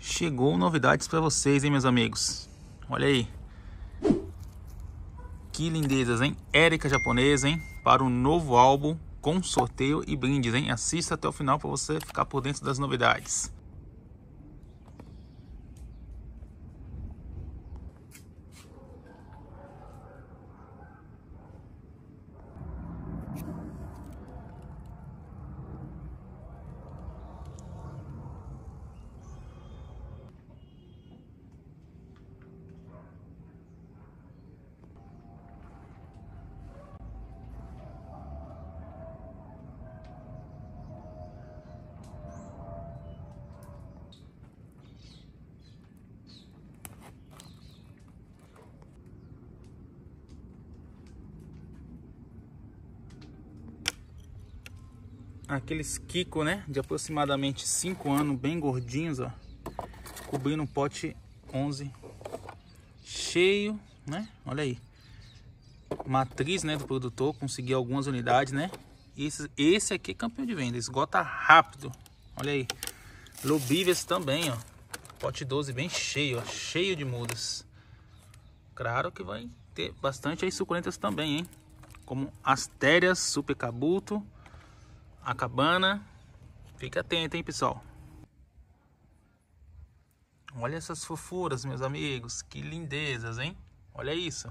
Chegou novidades para vocês, hein, meus amigos? Olha aí. Que lindezas, hein? Érica japonesa, hein? Para um novo álbum com sorteio e brindes, hein? Assista até o final para você ficar por dentro das novidades. aqueles Kiko, né? De aproximadamente 5 anos, bem gordinhos, ó. Cobrindo um pote 11 cheio, né? Olha aí. Matriz, né, do produtor, consegui algumas unidades, né? E esse, esse aqui é campeão de venda, esgota rápido. Olha aí. Lobives também, ó. Pote 12 bem cheio, ó. Cheio de mudas. Claro que vai ter bastante aí suculentas também, hein? Como astérias, cabuto a cabana. Fica atento, hein, pessoal. Olha essas fofuras, meus amigos. Que lindezas, hein? Olha isso.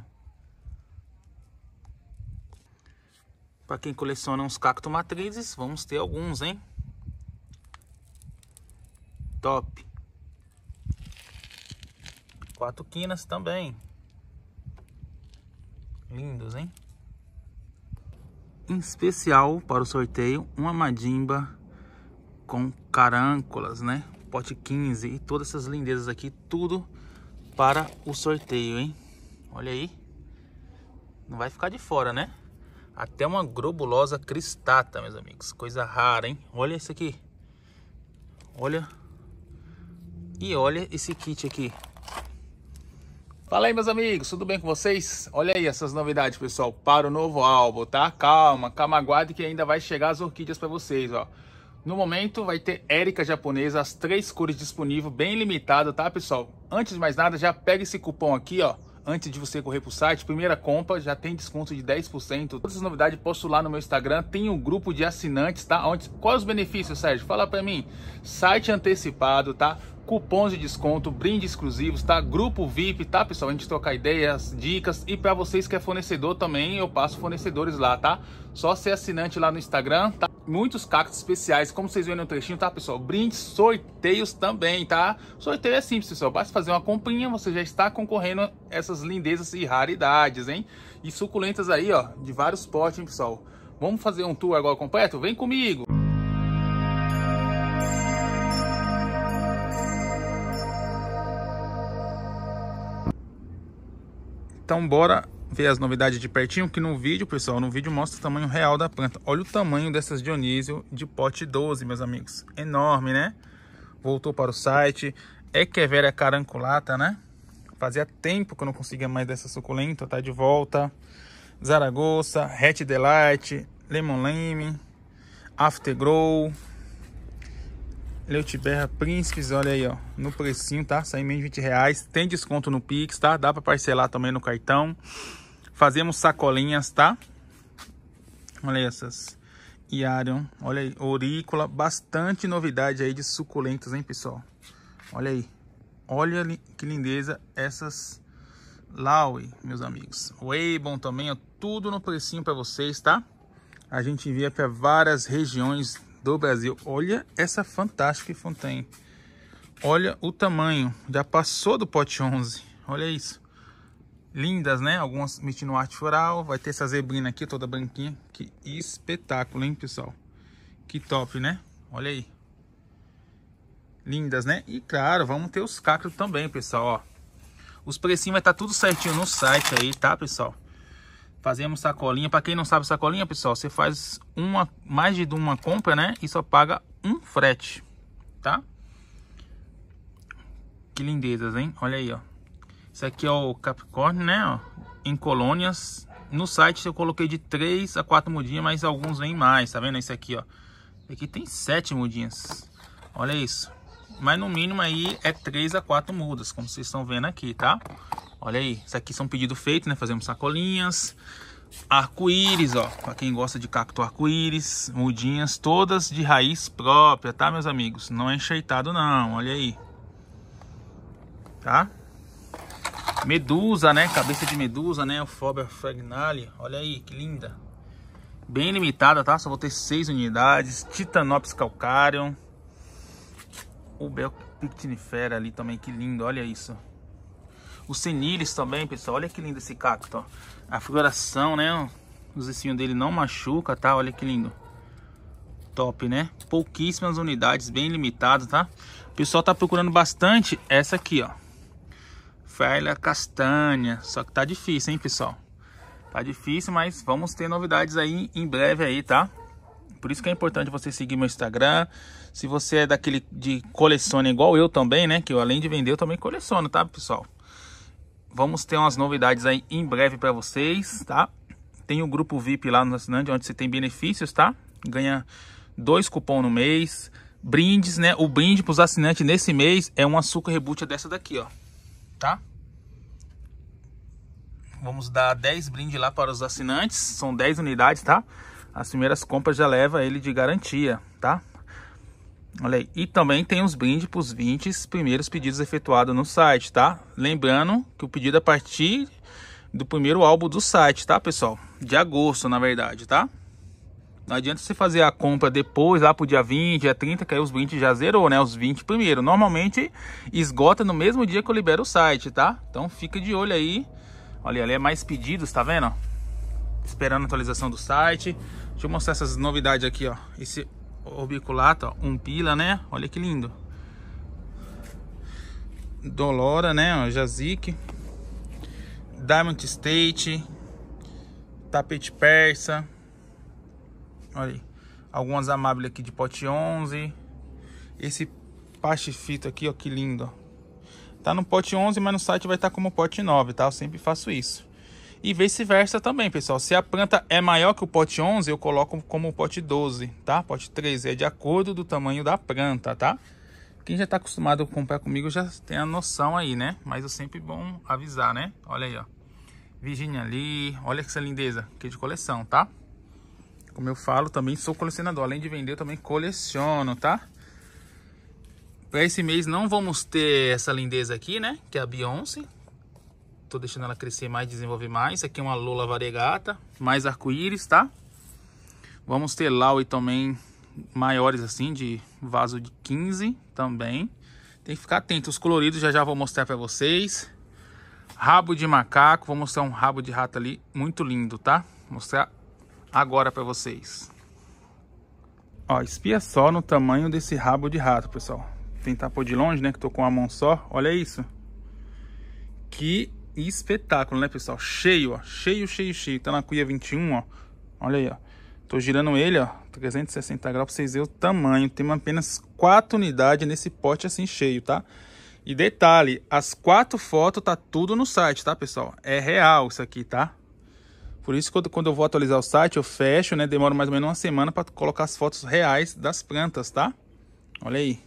Para quem coleciona uns cacto matrizes, vamos ter alguns, hein? Top. Quatro quinas também. Lindos, hein? em especial para o sorteio uma madimba com carâncolas, né? Pote 15 e todas essas lindezas aqui, tudo para o sorteio, hein? Olha aí. Não vai ficar de fora, né? Até uma globulosa cristata, meus amigos. Coisa rara, hein? Olha isso aqui. Olha. E olha esse kit aqui. Fala aí, meus amigos, tudo bem com vocês? Olha aí essas novidades, pessoal, para o novo álbum, tá? Calma, calma, aguarde que ainda vai chegar as orquídeas para vocês, ó. No momento vai ter Érica japonesa, as três cores disponíveis, bem limitado, tá, pessoal? Antes de mais nada, já pega esse cupom aqui, ó, antes de você correr pro site, primeira compra, já tem desconto de 10%. Todas as novidades posto lá no meu Instagram, tem um grupo de assinantes, tá? Onde, quais os benefícios, Sérgio? Fala para mim. Site antecipado, tá? cupons de desconto, brindes exclusivos, tá? Grupo VIP, tá, pessoal? A gente troca ideias, dicas e para vocês que é fornecedor também, eu passo fornecedores lá, tá? Só ser assinante lá no Instagram, tá? Muitos cactos especiais, como vocês viram no trechinho, tá, pessoal? Brindes, sorteios também, tá? Sorteio é simples, pessoal. Basta fazer uma comprinha, você já está concorrendo a essas lindezas e raridades, hein? E suculentas aí, ó, de vários potes, hein, pessoal? Vamos fazer um tour agora completo? Vem comigo! Então bora ver as novidades de pertinho, que no vídeo, pessoal, no vídeo mostra o tamanho real da planta. Olha o tamanho dessas Dionísio de pote 12, meus amigos. Enorme, né? Voltou para o site. é é que velha caranculata, né? Fazia tempo que eu não conseguia mais dessa suculenta, tá de volta. Zaragoza, Hatch Delight, Lemon Lime, Aftergrow, Leutiberra Príncipes, olha aí, ó. No precinho, tá? Sai menos de 20 reais. Tem desconto no Pix, tá? Dá pra parcelar também no cartão. Fazemos sacolinhas, tá? Olha aí essas. Iarion, olha aí. Aurícula, bastante novidade aí de suculentas, hein, pessoal? Olha aí. Olha que lindeza essas Laue, meus amigos. Weibon também, ó. Tudo no precinho pra vocês, tá? A gente envia pra várias regiões do Brasil. Olha essa fantástica que Fontaine. Olha o tamanho. Já passou do pote 11. Olha isso. Lindas, né? Algumas metindo arte floral. Vai ter essa zebrina aqui, toda branquinha. Que espetáculo, hein, pessoal? Que top, né? Olha aí. Lindas, né? E claro, vamos ter os cactos também, pessoal, ó. Os precinhos vai estar tá tudo certinho no site aí, tá, pessoal? Fazemos sacolinha. Para quem não sabe sacolinha, pessoal, você faz uma mais de uma compra, né? E só paga um frete, tá? Que lindezas, hein? Olha aí, ó. Isso aqui é o Capricórnio, né? Ó, em colônias. No site eu coloquei de 3 a 4 mudinhas, mas alguns vêm mais, tá vendo? Esse aqui, ó. Aqui tem 7 mudinhas. Olha isso. Mas no mínimo aí é 3 a 4 mudas, como vocês estão vendo aqui, tá? Olha aí, isso aqui são pedido feito, né? Fazemos sacolinhas, arco-íris, ó, para quem gosta de cacto arco-íris, mudinhas todas de raiz própria, tá, meus amigos? Não é enxeitado não, olha aí. Tá? Medusa, né? Cabeça de medusa, né? O Fobia fragnale, olha aí, que linda. Bem limitada, tá? Só vou ter seis unidades. Titanops calcarium. O Bel Pictinifera ali também, que lindo, olha isso. Os senilis também, pessoal. Olha que lindo esse cacto, ó. A figuração, né? Os espinhos dele não machuca, tá? Olha que lindo. Top, né? Pouquíssimas unidades, bem limitado, tá? O pessoal tá procurando bastante essa aqui, ó. Ferla castanha. Só que tá difícil, hein, pessoal? Tá difícil, mas vamos ter novidades aí em breve aí, tá? Por isso que é importante você seguir meu Instagram. Se você é daquele de coleciona igual eu também, né? Que eu, além de vender, eu também coleciono, tá, pessoal? vamos ter umas novidades aí em breve para vocês, tá? Tem o grupo VIP lá no assinante, onde você tem benefícios, tá? Ganha dois cupom no mês, brindes, né? O brinde para os assinantes nesse mês é um açúcar reboot dessa daqui, ó, tá? Vamos dar 10 brindes lá para os assinantes, são 10 unidades, tá? As primeiras compras já leva ele de garantia, tá? Olha aí. E também tem os brindes para os 20 primeiros pedidos efetuados no site, tá? Lembrando que o pedido é a partir do primeiro álbum do site, tá, pessoal? De agosto, na verdade, tá? Não adianta você fazer a compra depois, lá pro dia 20, dia 30, que aí os 20 já zerou, né? Os 20 primeiro. Normalmente esgota no mesmo dia que eu libero o site, tá? Então fica de olho aí. Olha, ali é mais pedidos, tá vendo? Esperando a atualização do site. Deixa eu mostrar essas novidades aqui, ó. Esse orbiculato, um pila, né? Olha que lindo. Dolora, né? Jazik. Diamond State. Tapete persa. Olha aí. Algumas amáveis aqui de pote 11. Esse paste fito aqui, ó, que lindo, Tá no pote 11, mas no site vai estar tá como pote 9, tá? Eu sempre faço isso. E vice-versa também, pessoal. Se a planta é maior que o pote 11, eu coloco como pote 12, tá? Pote 13, é de acordo do tamanho da planta, tá? Quem já está acostumado a comprar comigo já tem a noção aí, né? Mas é sempre bom avisar, né? Olha aí, ó. Virginia ali, olha que essa lindeza, que de coleção, tá? Como eu falo, também sou colecionador. Além de vender, eu também coleciono, tá? Para esse mês não vamos ter essa lindeza aqui, né? Que é a Beyoncé, Tô deixando ela crescer mais, desenvolver mais. Aqui é uma lula variegata, mais arco-íris, tá? Vamos ter e também maiores assim, de vaso de 15 também. Tem que ficar atento. Os coloridos já já vou mostrar para vocês. Rabo de macaco. Vou mostrar um rabo de rato ali. Muito lindo, tá? Vou mostrar agora para vocês. Ó, espia só no tamanho desse rabo de rato, pessoal. tentar pôr de longe, né? Que tô com a mão só. Olha isso. Que espetáculo, né, pessoal? Cheio, ó. Cheio, cheio, cheio. Tá na cuia 21, ó. Olha aí, ó. Tô girando ele, ó. 360 graus pra vocês verem o tamanho. Tem apenas quatro unidades nesse pote assim cheio, tá? E detalhe, as quatro fotos tá tudo no site, tá, pessoal? É real isso aqui, tá? Por isso, quando eu vou atualizar o site, eu fecho, né? Demoro mais ou menos uma semana para colocar as fotos reais das plantas, tá? Olha aí.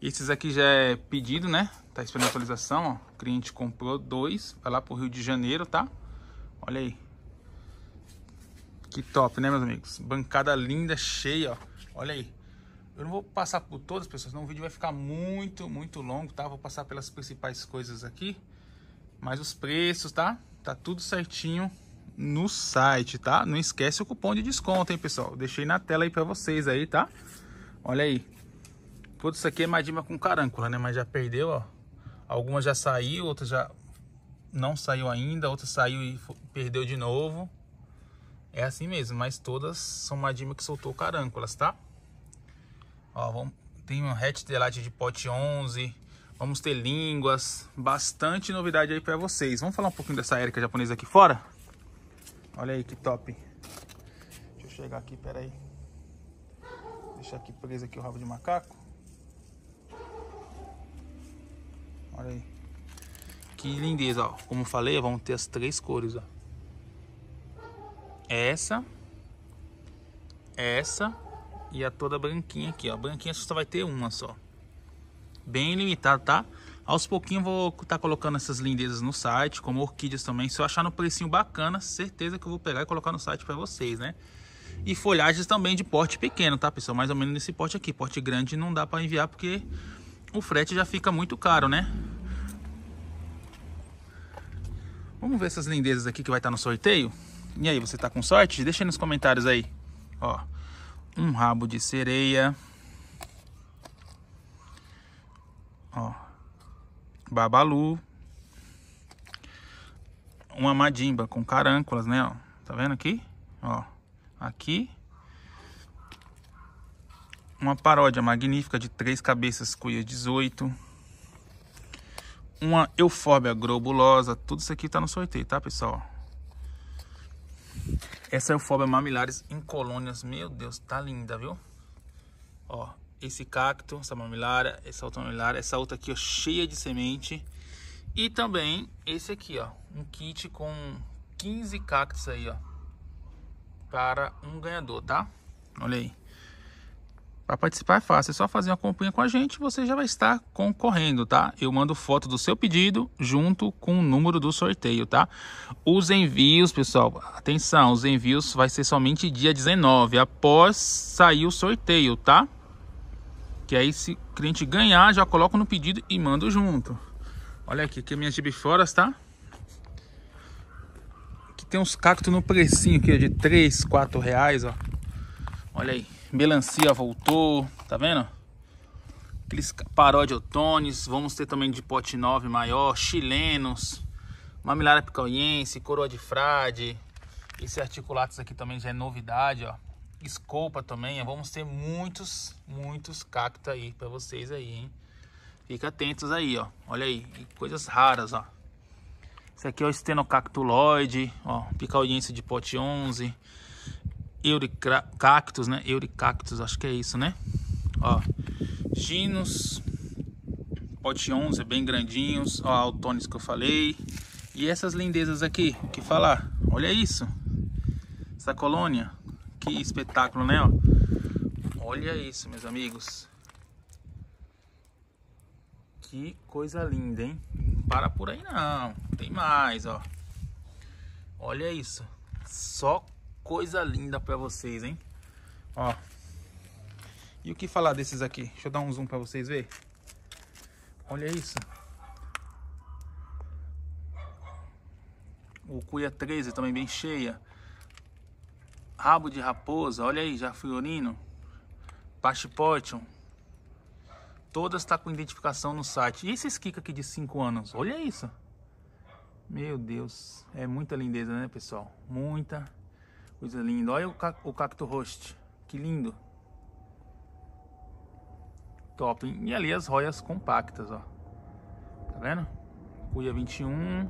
Esses aqui já é pedido, né? Tá esperando atualização, ó. O cliente comprou dois, vai lá pro Rio de Janeiro, tá? Olha aí. Que top, né, meus amigos? Bancada linda, cheia, ó. Olha aí. Eu não vou passar por todas, pessoas, senão o vídeo vai ficar muito, muito longo, tá? Vou passar pelas principais coisas aqui. Mas os preços, tá? Tá tudo certinho no site, tá? Não esquece o cupom de desconto, hein, pessoal? deixei na tela aí pra vocês aí, tá? Olha aí. Tudo isso aqui é madima com carâncula, né? Mas já perdeu, ó. Algumas já saiu, outras já não saiu ainda, outra saiu e perdeu de novo. É assim mesmo, mas todas são madima que soltou carânculas, tá? Ó, vamos, tem um hatch delight de pote 11, vamos ter línguas, bastante novidade aí para vocês. Vamos falar um pouquinho dessa érica japonesa aqui fora? Olha aí que top. Deixa eu chegar aqui, peraí. Deixa aqui preso aqui o rabo de macaco. Olha aí. Que lindeza, ó. Como falei, vamos ter as três cores, ó. Essa. Essa. E a toda branquinha aqui, ó. branquinha só vai ter uma só. Bem limitado, tá? Aos pouquinhos vou estar tá colocando essas lindezas no site, como orquídeas também. Se eu achar no precinho bacana, certeza que eu vou pegar e colocar no site para vocês, né? E folhagens também de porte pequeno, tá, pessoal? Mais ou menos nesse porte aqui. Porte grande não dá para enviar porque o frete já fica muito caro, né? Vamos ver essas lindezas aqui que vai estar tá no sorteio. E aí, você tá com sorte? Deixa aí nos comentários aí. Ó, um rabo de sereia. Ó, babalu. Uma madimba com carâncolas, né? Ó, tá vendo aqui? Ó, aqui uma paródia magnífica de três cabeças cuia 18, uma eufóbia globulosa, tudo isso aqui tá no sorteio, tá, pessoal? Essa eufóbia mamilares em colônias, meu Deus, tá linda, viu? Ó, esse cacto, essa mamilária, essa outra mamilária, essa outra aqui, ó, cheia de semente. E também esse aqui, ó, um kit com 15 cactos aí, ó, para um ganhador, tá? Olha aí. Para participar é fácil, é só fazer uma companhia com a gente, você já vai estar concorrendo, tá? Eu mando foto do seu pedido junto com o número do sorteio, tá? Os envios, pessoal, atenção, os envios vai ser somente dia 19, após sair o sorteio, tá? Que aí se o cliente ganhar, já coloco no pedido e mando junto. Olha aqui, aqui é minhas gibiforas, tá? Aqui tem uns cactos no precinho aqui, de 3, 4 reais, ó. Olha aí. Melancia voltou, tá vendo? Aqueles paró vamos ter também de pote 9 maior, chilenos, mamilária picoiense, coroa de frade. Esse articulatus aqui também já é novidade, ó. Escopa também, vamos ter muitos, muitos cactos aí pra vocês aí, hein? Fica atentos aí, ó. Olha aí, coisas raras, ó. Esse aqui é o estenocactuloide, ó, Picauiense de pote 11. Euricactus, né? Euricactus, acho que é isso, né? Ó, Ginos, pote 11, bem grandinhos, ó, autones que eu falei. E essas lindezas aqui, o que falar? Olha isso, essa colônia, que espetáculo, né? Ó, olha isso, meus amigos. Que coisa linda, hein? Não para por aí não, tem mais, ó. Olha isso, só coisa linda pra vocês, hein? Ó. E o que falar desses aqui? Deixa eu dar um zoom pra vocês verem. Olha isso. O cuia 13 é também bem cheia. Rabo de raposa, olha aí, já fiorino. Pachipotion. Todas tá com identificação no site. E esses Kika aqui de 5 anos? Olha isso. Meu Deus, é muita lindeza, né, pessoal? Muita Coisa linda. Olha o cacto host. Que lindo. Top. E ali as roias compactas, ó. Tá vendo? Cuia 21.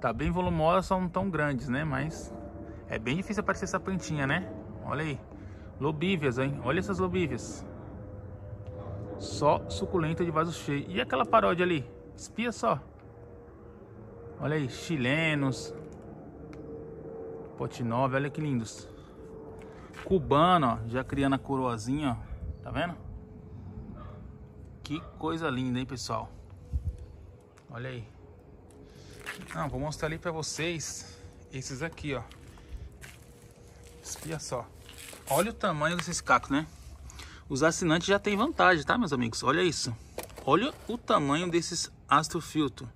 Tá bem volumosa, só não tão grandes, né? Mas é bem difícil aparecer essa plantinha, né? Olha aí. Lobívias, hein? Olha essas lobívias. Só suculenta de vaso cheio. E aquela paródia ali? Espia só. Olha aí, chilenos, Pote 9, olha que lindos. Cubano, ó, já criando a coroazinha, ó. Tá vendo? Que coisa linda, hein, pessoal? Olha aí. Não, vou mostrar ali pra vocês esses aqui, ó. Espia só. Olha o tamanho desses cacos, né? Os assinantes já têm vantagem, tá, meus amigos? Olha isso. Olha o tamanho desses astrofiltro.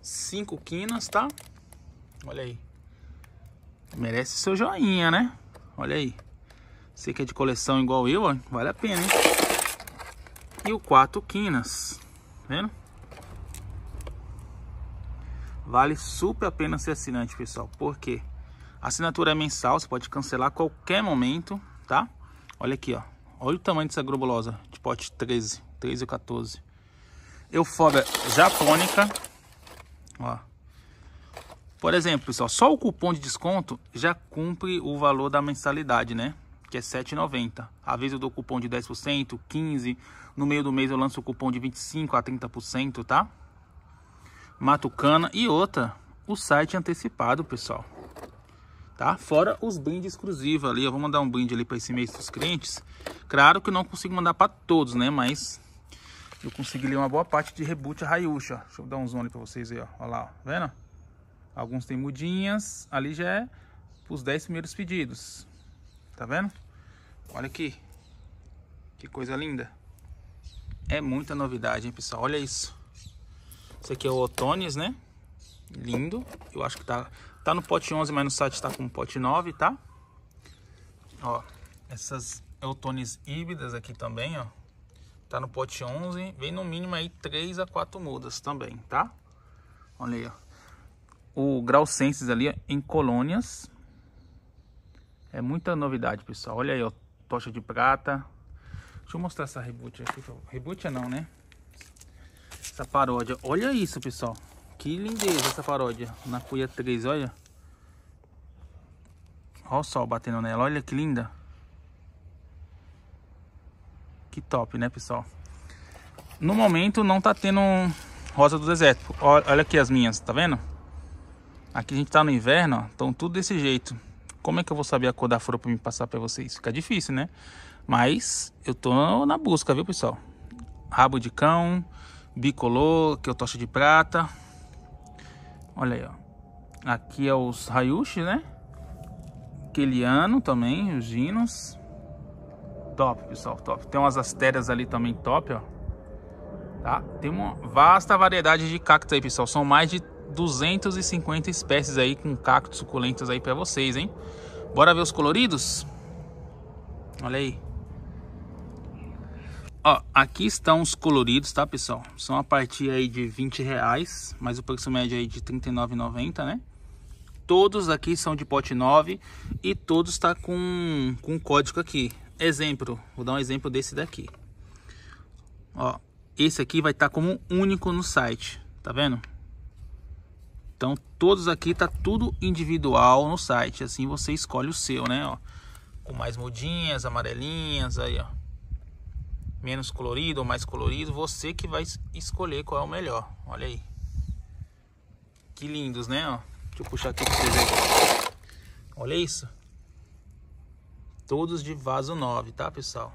Cinco quinas, tá? Olha aí merece seu joinha, né? Olha aí. Você que é de coleção igual eu, ó, vale a pena, hein? E o 4 quinas, vendo? Vale super a pena ser assinante, pessoal. Por quê? A assinatura é mensal, você pode cancelar a qualquer momento, tá? Olha aqui, ó. Olha o tamanho dessa globulosa de pote 13, 13 ou 14. Eufóbia japônica, ó. Por exemplo, pessoal, só o cupom de desconto já cumpre o valor da mensalidade, né? Que é R$ 7,90. Às vezes eu dou cupom de 10%, 15%. No meio do mês eu lanço o cupom de 25% a 30%, tá? Matucana. E outra, o site antecipado, pessoal. Tá? Fora os brindes exclusivos ali. Eu vou mandar um brinde ali para esse mês dos clientes. Claro que eu não consigo mandar para todos, né? Mas eu consegui ler uma boa parte de reboot a Rayusha. Deixa eu dar um zoom ali para vocês aí, ó. Olha lá, ó. Tá vendo? Alguns têm mudinhas. Ali já é os 10 primeiros pedidos. Tá vendo? Olha aqui. Que coisa linda. É muita novidade, hein, pessoal? Olha isso. Esse aqui é o Otones, né? Lindo. Eu acho que tá, tá no pote 11, mas no site tá com pote 9, tá? Ó, essas Otones híbridas aqui também, ó. Tá no pote 11. Vem no mínimo aí 3 a 4 mudas também, tá? Olha aí, ó o grau census ali em colônias. É muita novidade, pessoal. Olha aí, ó, tocha de prata. Deixa eu mostrar essa reboot aqui. Reboot é não, né? Essa paródia. Olha isso, pessoal. Que lindeza essa paródia. Na cuia 3, olha. Olha o sol batendo nela. Olha que linda. Que top, né, pessoal? No momento não tá tendo rosa do deserto. Olha aqui as minhas, tá vendo? Aqui a gente tá no inverno, ó, então tudo desse jeito. Como é que eu vou saber a cor da flor para me passar para vocês? Fica difícil, né? Mas eu tô na busca, viu, pessoal? Rabo de cão, bicolor, que é o tocha de prata. Olha aí, ó. Aqui é os Hayushi, né? Keliano também, os Ginos. Top, pessoal, top. Tem umas astérias ali também top, ó. Tá? Tem uma vasta variedade de cactos aí, pessoal. São mais de 250 espécies aí com cactos suculentos aí para vocês, hein? Bora ver os coloridos? Olha aí. Ó, aqui estão os coloridos, tá, pessoal? São a partir aí de 20 reais, mas o preço médio aí de 39,90, né? Todos aqui são de pote 9 e todos tá com, com código aqui. Exemplo, vou dar um exemplo desse daqui. Ó, esse aqui vai estar tá como único no site, tá vendo? Então, todos aqui tá tudo individual no site, assim você escolhe o seu, né, ó. Com mais mudinhas, amarelinhas aí, ó. Menos colorido ou mais colorido, você que vai escolher qual é o melhor. Olha aí. Que lindos, né, ó. Deixa eu puxar aqui pra vocês verem. Olha isso. Todos de vaso 9, tá, pessoal?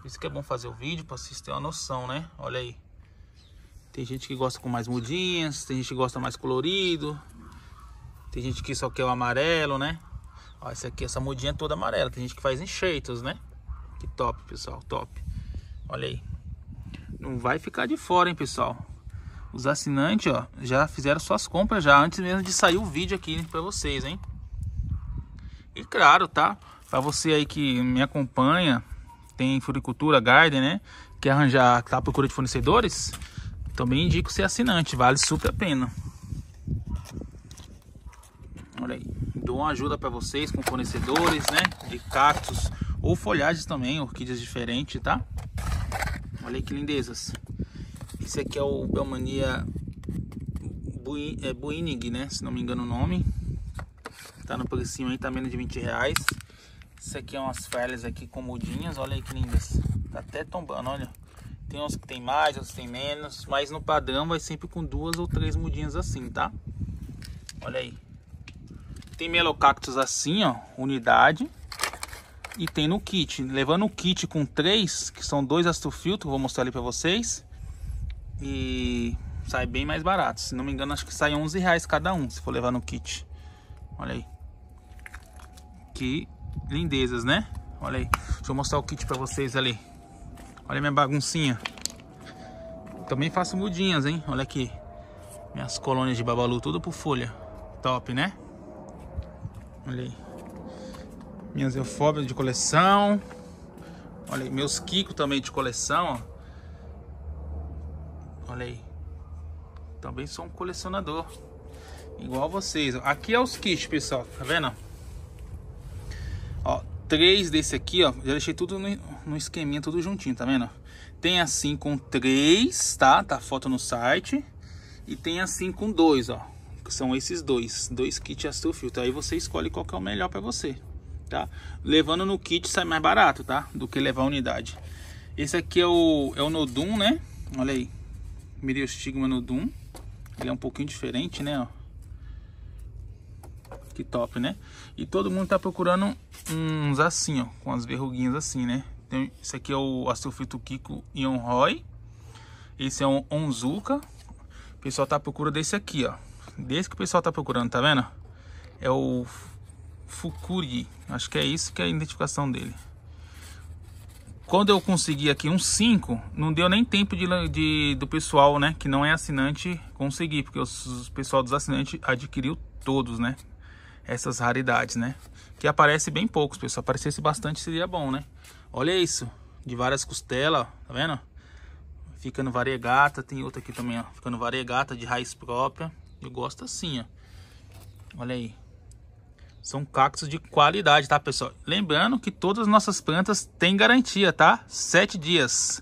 Por isso que é bom fazer o vídeo para vocês terem uma noção, né? Olha aí. Tem gente que gosta com mais mudinhas, tem gente que gosta mais colorido. Tem gente que só quer o amarelo, né? Ó, essa aqui, essa mudinha é toda amarela. Tem gente que faz enxeitos, né? Que top, pessoal, top. Olha aí. Não vai ficar de fora, hein, pessoal? Os assinantes, ó, já fizeram suas compras já antes mesmo de sair o vídeo aqui para vocês, hein? E claro, tá? Para você aí que me acompanha, tem floricultura, garden, né? Quer arranjar, tá à procura de fornecedores? Também indico ser assinante, vale super a pena. Olha aí, dou uma ajuda para vocês com fornecedores, né? De cactos ou folhagens também, orquídeas diferentes, tá? Olha aí que lindezas. Esse aqui é o Belmania é Buinig, né? Se não me engano o nome. Tá no precinho aí, tá menos de 20 reais. Isso aqui é umas felhas aqui com mudinhas olha aí que lindas. Tá até tombando, olha. Tem uns que tem mais, outros que tem menos, mas no padrão vai sempre com duas ou três mudinhas assim, tá? Olha aí. Tem melocactus assim, ó, unidade. E tem no kit, levando o kit com três, que são dois astrofiltros, vou mostrar ali pra vocês. E sai bem mais barato, se não me engano acho que sai 11 reais cada um, se for levar no kit. Olha aí. Que lindezas, né? Olha aí. Deixa eu mostrar o kit pra vocês ali. Olha minha baguncinha. Também faço mudinhas, hein? Olha aqui. Minhas colônias de babalu, tudo por folha. Top, né? Olha aí. Minhas eufóbias de coleção. Olha aí, meus Kiko também de coleção, ó. Olha aí. Também sou um colecionador. Igual vocês. Aqui é os kits, pessoal. Tá vendo? Ó, três desse aqui, ó. Já deixei tudo no, no esqueminha tudo juntinho, tá vendo? Tem assim com três, tá? Tá a foto no site. E tem assim com dois, ó. São esses dois, dois kits astrofiltro. Aí você escolhe qual que é o melhor para você, tá? Levando no kit sai mais barato, tá? Do que levar a unidade. Esse aqui é o, é o Nodum, né? Olha aí. Miriostigma Nodum. Ele é um pouquinho diferente, né? Ó. Que top, né? E todo mundo tá procurando uns assim, ó. Com as verruguinhas assim, né? Tem, esse aqui é o Astrofito Kiko Ion Roy. Esse é um Onzuka. O pessoal tá à procura desse aqui, ó. Desse que o pessoal tá procurando, tá vendo? É o Fukuri. Acho que é isso que é a identificação dele. Quando eu consegui aqui um 5, não deu nem tempo de, de, do pessoal, né? Que não é assinante, conseguir. Porque o pessoal dos assinantes adquiriu todos, né? Essas raridades, né? Que aparece bem poucos, pessoal. Aparecesse bastante seria bom, né? Olha isso, de várias costelas, ó, tá vendo? Fica no variegata, tem outra aqui também, ó. Fica no variegata, de raiz própria. Eu gosto assim, ó. Olha aí. São cactos de qualidade, tá, pessoal? Lembrando que todas as nossas plantas têm garantia, tá? Sete dias.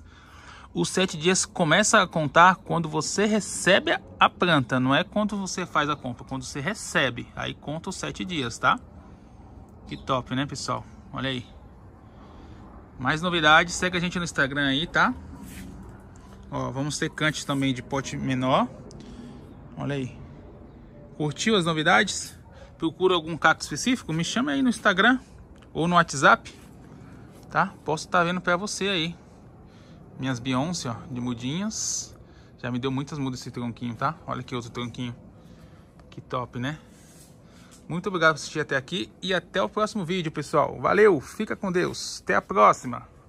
Os sete dias começa a contar quando você recebe a planta, não é quando você faz a compra, quando você recebe. Aí conta os sete dias, tá? Que top, né, pessoal? Olha aí. Mais novidades, segue a gente no Instagram aí, tá? Ó, vamos ter cantes também de pote menor. Olha aí. Curtiu as novidades? Procura algum caco específico? Me chama aí no Instagram ou no WhatsApp, tá? Posso estar tá vendo para você aí. Minhas Beyoncé, ó, de mudinhas. Já me deu muitas mudas esse tronquinho, tá? Olha que outro tronquinho. Que top, né? Muito obrigado por assistir até aqui e até o próximo vídeo, pessoal. Valeu, fica com Deus. Até a próxima.